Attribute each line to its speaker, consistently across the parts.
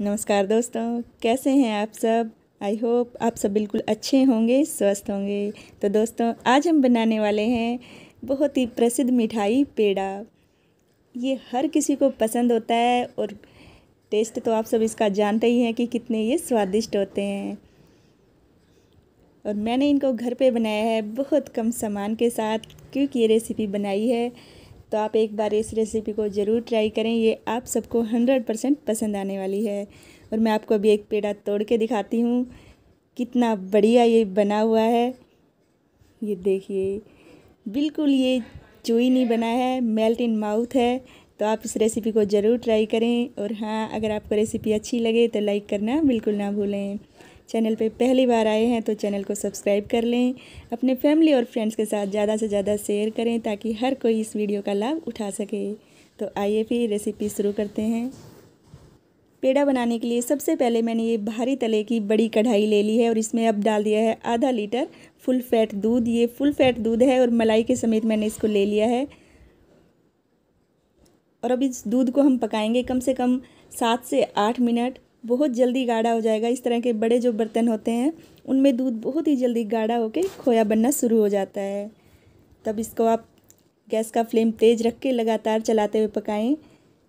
Speaker 1: नमस्कार दोस्तों कैसे हैं आप सब आई होप आप सब बिल्कुल अच्छे होंगे स्वस्थ होंगे तो दोस्तों आज हम बनाने वाले हैं बहुत ही प्रसिद्ध मिठाई पेड़ा ये हर किसी को पसंद होता है और टेस्ट तो आप सब इसका जानते ही हैं कि कितने ये स्वादिष्ट होते हैं और मैंने इनको घर पे बनाया है बहुत कम सामान के साथ क्योंकि ये रेसिपी बनाई है तो आप एक बार इस रेसिपी को ज़रूर ट्राई करें ये आप सबको हंड्रेड परसेंट पसंद आने वाली है और मैं आपको अभी एक पेड़ा तोड़ के दिखाती हूँ कितना बढ़िया ये बना हुआ है ये देखिए बिल्कुल ये चुई नहीं बना है मेल्ट इन माउथ है तो आप इस रेसिपी को ज़रूर ट्राई करें और हाँ अगर आपको रेसिपी अच्छी लगे तो लाइक करना बिल्कुल ना भूलें चैनल पे पहली बार आए हैं तो चैनल को सब्सक्राइब कर लें अपने फैमिली और फ्रेंड्स के साथ ज़्यादा से ज़्यादा शेयर करें ताकि हर कोई इस वीडियो का लाभ उठा सके तो आइए फिर रेसिपी शुरू करते हैं पेड़ा बनाने के लिए सबसे पहले मैंने ये भारी तले की बड़ी कढ़ाई ले ली है और इसमें अब डाल दिया है आधा लीटर फुल फैट दूध ये फुल फैट दूध है और मलाई के समेत मैंने इसको ले लिया है और अब इस दूध को हम पकाएंगे कम से कम सात से आठ मिनट बहुत जल्दी गाढ़ा हो जाएगा इस तरह के बड़े जो बर्तन होते हैं उनमें दूध बहुत ही जल्दी गाढ़ा होकर खोया बनना शुरू हो जाता है तब इसको आप गैस का फ्लेम तेज़ रख के लगातार चलाते हुए पकाएं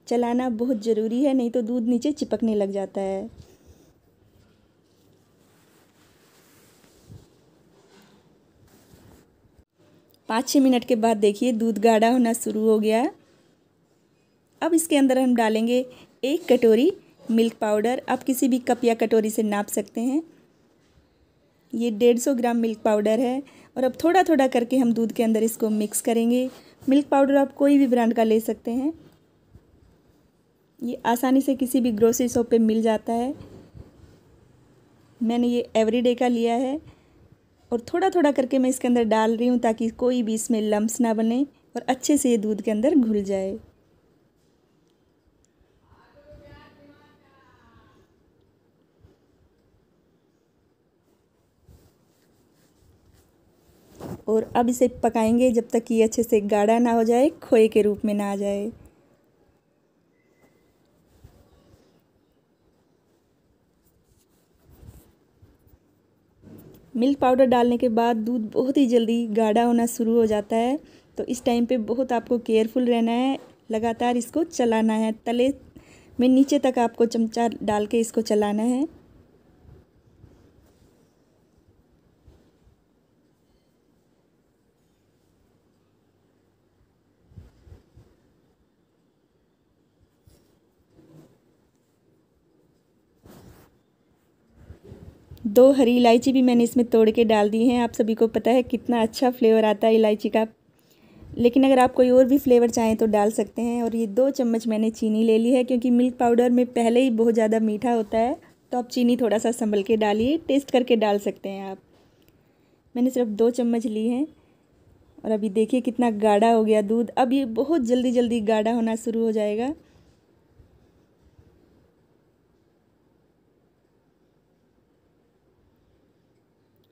Speaker 1: चलाना बहुत ज़रूरी है नहीं तो दूध नीचे चिपकने लग जाता है पाँच छः मिनट के बाद देखिए दूध गाढ़ा होना शुरू हो गया अब इसके अंदर हम डालेंगे एक कटोरी मिल्क पाउडर आप किसी भी कप या कटोरी से नाप सकते हैं ये डेढ़ सौ ग्राम मिल्क पाउडर है और अब थोड़ा थोड़ा करके हम दूध के अंदर इसको मिक्स करेंगे मिल्क पाउडर आप कोई भी ब्रांड का ले सकते हैं ये आसानी से किसी भी ग्रोसरी शॉप पे मिल जाता है मैंने ये एवरीडे का लिया है और थोड़ा थोड़ा करके मैं इसके अंदर डाल रही हूँ ताकि कोई भी इसमें लम्ब ना बने और अच्छे से ये दूध के अंदर घुल जाए और अब इसे पकाएंगे जब तक ये अच्छे से गाढ़ा ना हो जाए खोए के रूप में ना आ जाए मिल्क पाउडर डालने के बाद दूध बहुत ही जल्दी गाढ़ा होना शुरू हो जाता है तो इस टाइम पे बहुत आपको केयरफुल रहना है लगातार इसको चलाना है तले में नीचे तक आपको चमचा डाल के इसको चलाना है दो हरी इलायची भी मैंने इसमें तोड़ के डाल दी हैं आप सभी को पता है कितना अच्छा फ्लेवर आता है इलायची का लेकिन अगर आप कोई और भी फ्लेवर चाहें तो डाल सकते हैं और ये दो चम्मच मैंने चीनी ले ली है क्योंकि मिल्क पाउडर में पहले ही बहुत ज़्यादा मीठा होता है तो आप चीनी थोड़ा सा संभल के डालिए टेस्ट करके डाल सकते हैं आप मैंने सिर्फ दो चम्मच ली हैं और अभी देखिए कितना गाढ़ा हो गया दूध अब ये बहुत जल्दी जल्दी गाढ़ा होना शुरू हो जाएगा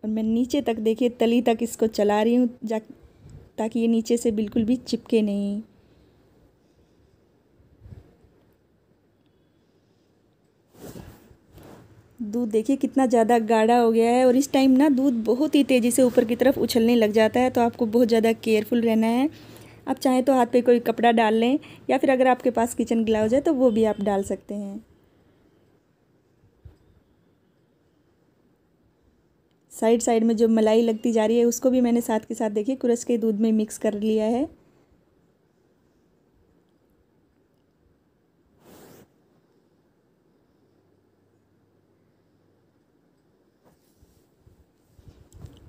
Speaker 1: और मैं नीचे तक देखिए तली तक इसको चला रही हूँ जा ताकि ये नीचे से बिल्कुल भी चिपके नहीं दूध देखिए कितना ज़्यादा गाढ़ा हो गया है और इस टाइम ना दूध बहुत ही तेज़ी से ऊपर की तरफ उछलने लग जाता है तो आपको बहुत ज़्यादा केयरफुल रहना है आप चाहें तो हाथ पे कोई कपड़ा डाल लें या फिर अगर आपके पास किचन ग्लाउज है तो वो भी आप डाल सकते हैं साइड साइड में जो मलाई लगती जा रही है उसको भी मैंने साथ के साथ देखिए कुरस के दूध में मिक्स कर लिया है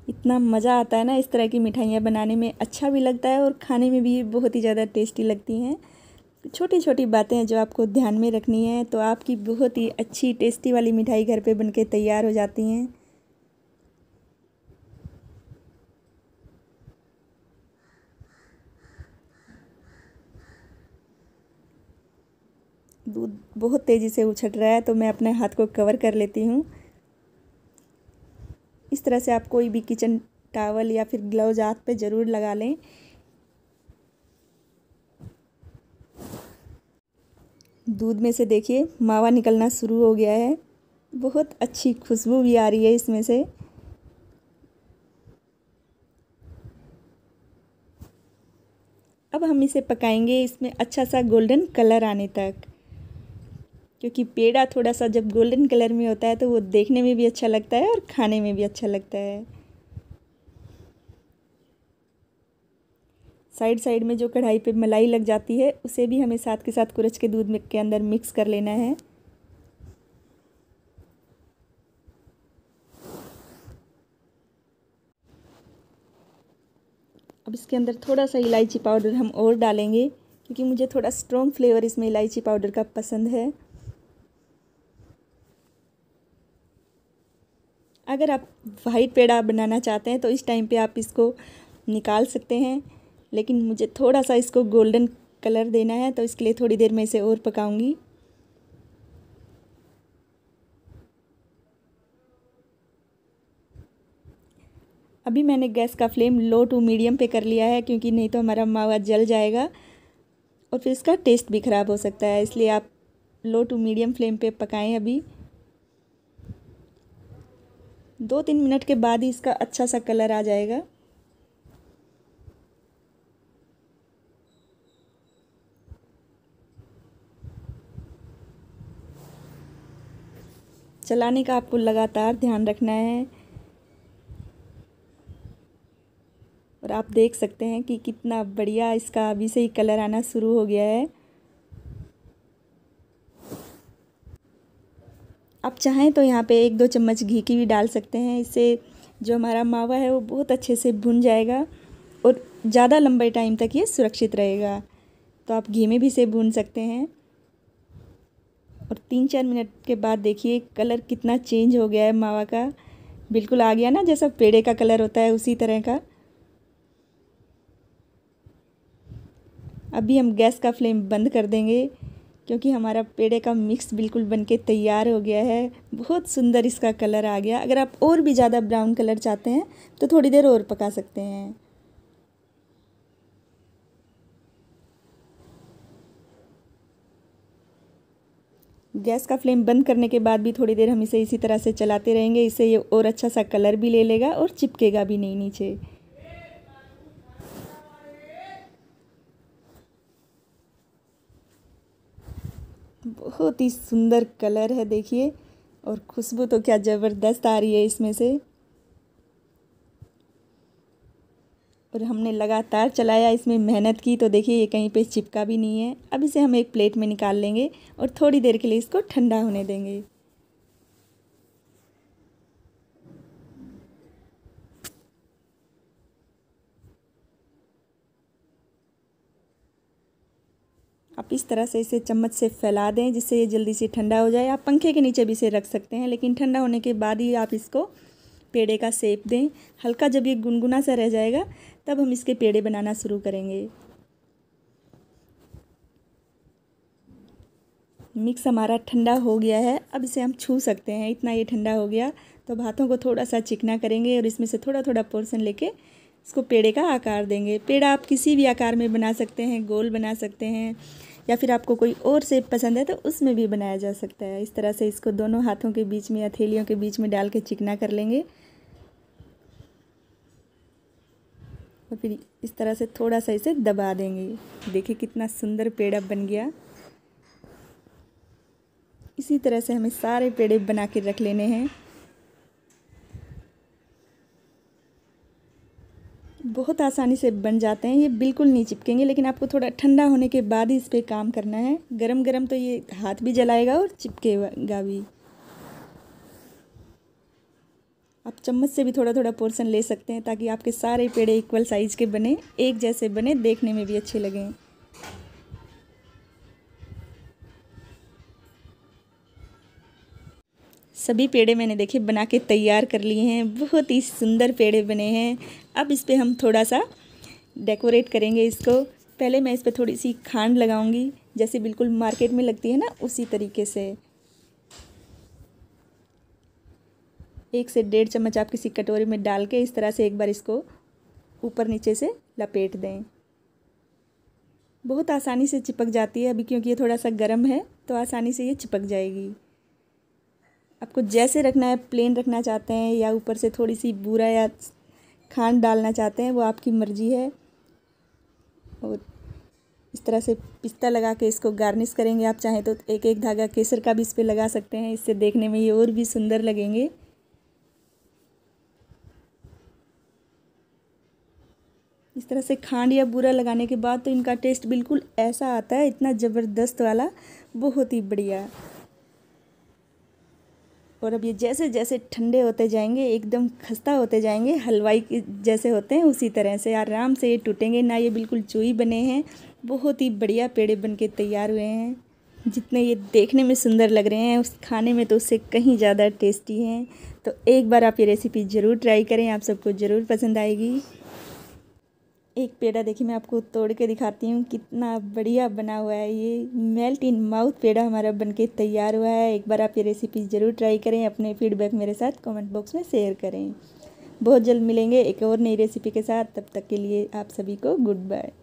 Speaker 1: इतना मज़ा आता है ना इस तरह की मिठाइयाँ बनाने में अच्छा भी लगता है और खाने में भी बहुत ही ज़्यादा टेस्टी लगती हैं छोटी छोटी बातें हैं जो आपको ध्यान में रखनी है तो आपकी बहुत ही अच्छी टेस्टी वाली मिठाई घर पे बनके तैयार हो जाती हैं दूध बहुत तेज़ी से उछट रहा है तो मैं अपने हाथ को कवर कर लेती हूँ इस तरह से आप कोई भी किचन टावल या फिर ग्लव्स हाथ पे ज़रूर लगा लें दूध में से देखिए मावा निकलना शुरू हो गया है बहुत अच्छी खुशबू भी आ रही है इसमें से अब हम इसे पकाएंगे इसमें अच्छा सा गोल्डन कलर आने तक क्योंकि पेड़ा थोड़ा सा जब गोल्डन कलर में होता है तो वो देखने में भी अच्छा लगता है और खाने में भी अच्छा लगता है साइड साइड में जो कढ़ाई पे मलाई लग जाती है उसे भी हमें साथ के साथ कुरच के दूध के अंदर मिक्स कर लेना है अब इसके अंदर थोड़ा सा इलायची पाउडर हम और डालेंगे क्योंकि मुझे थोड़ा स्ट्रॉन्ग फ्लेवर इसमें इलायची पाउडर का पसंद है अगर आप वाइट पेड़ा बनाना चाहते हैं तो इस टाइम पे आप इसको निकाल सकते हैं लेकिन मुझे थोड़ा सा इसको गोल्डन कलर देना है तो इसके लिए थोड़ी देर में इसे और पकाऊंगी अभी मैंने गैस का फ्लेम लो टू मीडियम पे कर लिया है क्योंकि नहीं तो हमारा मावा जल जाएगा और फिर इसका टेस्ट भी ख़राब हो सकता है इसलिए आप लो टू मीडियम फ्लेम पे पकाएं अभी दो तीन मिनट के बाद ही इसका अच्छा सा कलर आ जाएगा चलाने का आपको लगातार ध्यान रखना है और आप देख सकते हैं कि कितना बढ़िया इसका अभी से ही कलर आना शुरू हो गया है आप चाहें तो यहाँ पे एक दो चम्मच घी की भी डाल सकते हैं इससे जो हमारा मावा है वो बहुत अच्छे से भुन जाएगा और ज़्यादा लंबे टाइम तक ये सुरक्षित रहेगा तो आप घी में भी इसे भून सकते हैं और तीन चार मिनट के बाद देखिए कलर कितना चेंज हो गया है मावा का बिल्कुल आ गया ना जैसा पेड़े का कलर होता है उसी तरह का अभी हम गैस का फ्लेम बंद कर देंगे क्योंकि हमारा पेड़े का मिक्स बिल्कुल बनके तैयार हो गया है बहुत सुंदर इसका कलर आ गया अगर आप और भी ज़्यादा ब्राउन कलर चाहते हैं तो थोड़ी देर और पका सकते हैं गैस का फ्लेम बंद करने के बाद भी थोड़ी देर हम इसे इसी तरह से चलाते रहेंगे इससे ये और अच्छा सा कलर भी ले लेगा और चिपकेगा भी नहीं नीचे बहुत ही सुंदर कलर है देखिए और खुशबू तो क्या ज़बरदस्त आ रही है इसमें से और हमने लगातार चलाया इसमें मेहनत की तो देखिए ये कहीं पे चिपका भी नहीं है अब इसे हम एक प्लेट में निकाल लेंगे और थोड़ी देर के लिए इसको ठंडा होने देंगे आप इस तरह से इसे चम्मच से फैला दें जिससे ये जल्दी से ठंडा हो जाए आप पंखे के नीचे भी इसे रख सकते हैं लेकिन ठंडा होने के बाद ही आप इसको पेड़े का सेप दें हल्का जब ये गुनगुना सा रह जाएगा तब हम इसके पेड़े बनाना शुरू करेंगे मिक्स हमारा ठंडा हो गया है अब इसे हम छू सकते हैं इतना ये ठंडा हो गया तो अब हाथों को थोड़ा सा चिकना करेंगे और इसमें से थोड़ा थोड़ा पोर्शन लेके इसको पेड़े का आकार देंगे पेड़ आप किसी भी आकार में बना सकते हैं गोल बना सकते हैं या फिर आपको कोई और शेप पसंद है तो उसमें भी बनाया जा सकता है इस तरह से इसको दोनों हाथों के बीच में हथेलियों के बीच में डाल के चिकना कर लेंगे और फिर इस तरह से थोड़ा सा इसे दबा देंगे देखिए कितना सुंदर पेड़ बन गया इसी तरह से हमें सारे पेड़े बना के रख लेने हैं बहुत आसानी से बन जाते हैं ये बिल्कुल नहीं चिपकेंगे लेकिन आपको थोड़ा ठंडा होने के बाद ही इस पर काम करना है गरम गरम तो ये हाथ भी जलाएगा और चिपकेगा भी आप चम्मच से भी थोड़ा थोड़ा पोर्शन ले सकते हैं ताकि आपके सारे पेड़े इक्वल साइज़ के बने एक जैसे बने देखने में भी अच्छे लगें सभी पेड़े मैंने देखे बना के तैयार कर लिए हैं बहुत ही सुंदर पेड़े बने हैं अब इस पर हम थोड़ा सा डेकोरेट करेंगे इसको पहले मैं इस पर थोड़ी सी खांड लगाऊंगी जैसे बिल्कुल मार्केट में लगती है ना उसी तरीके से एक से डेढ़ चम्मच आप किसी कटोरी में डाल के इस तरह से एक बार इसको ऊपर नीचे से लपेट दें बहुत आसानी से चिपक जाती है अभी क्योंकि ये थोड़ा सा गर्म है तो आसानी से ये चिपक जाएगी आपको जैसे रखना है प्लेन रखना चाहते हैं या ऊपर से थोड़ी सी बूरा या खांड डालना चाहते हैं वो आपकी मर्ज़ी है और इस तरह से पिस्ता लगा के इसको गार्निश करेंगे आप चाहें तो एक एक धागा केसर का भी इस पर लगा सकते हैं इससे देखने में ये और भी सुंदर लगेंगे इस तरह से खांड या बूरा लगाने के बाद तो इनका टेस्ट बिल्कुल ऐसा आता है इतना ज़बरदस्त वाला बहुत ही बढ़िया और अब ये जैसे जैसे ठंडे होते जाएंगे एकदम खस्ता होते जाएंगे हलवाई जैसे होते हैं उसी तरह से आराम से ये टूटेंगे ना ये बिल्कुल चूई बने हैं बहुत ही बढ़िया पेड़े बन के तैयार हुए हैं जितने ये देखने में सुंदर लग रहे हैं उस खाने में तो उससे कहीं ज़्यादा टेस्टी हैं तो एक बार आप ये रेसिपी ज़रूर ट्राई करें आप सबको ज़रूर पसंद आएगी एक पेड़ा देखिए मैं आपको तोड़ के दिखाती हूँ कितना बढ़िया बना हुआ है ये मेल्ट इन माउथ पेड़ा हमारा बनके तैयार हुआ है एक बार आप ये रेसिपी ज़रूर ट्राई करें अपने फीडबैक मेरे साथ कमेंट बॉक्स में शेयर करें बहुत जल्द मिलेंगे एक और नई रेसिपी के साथ तब तक के लिए आप सभी को गुड बाय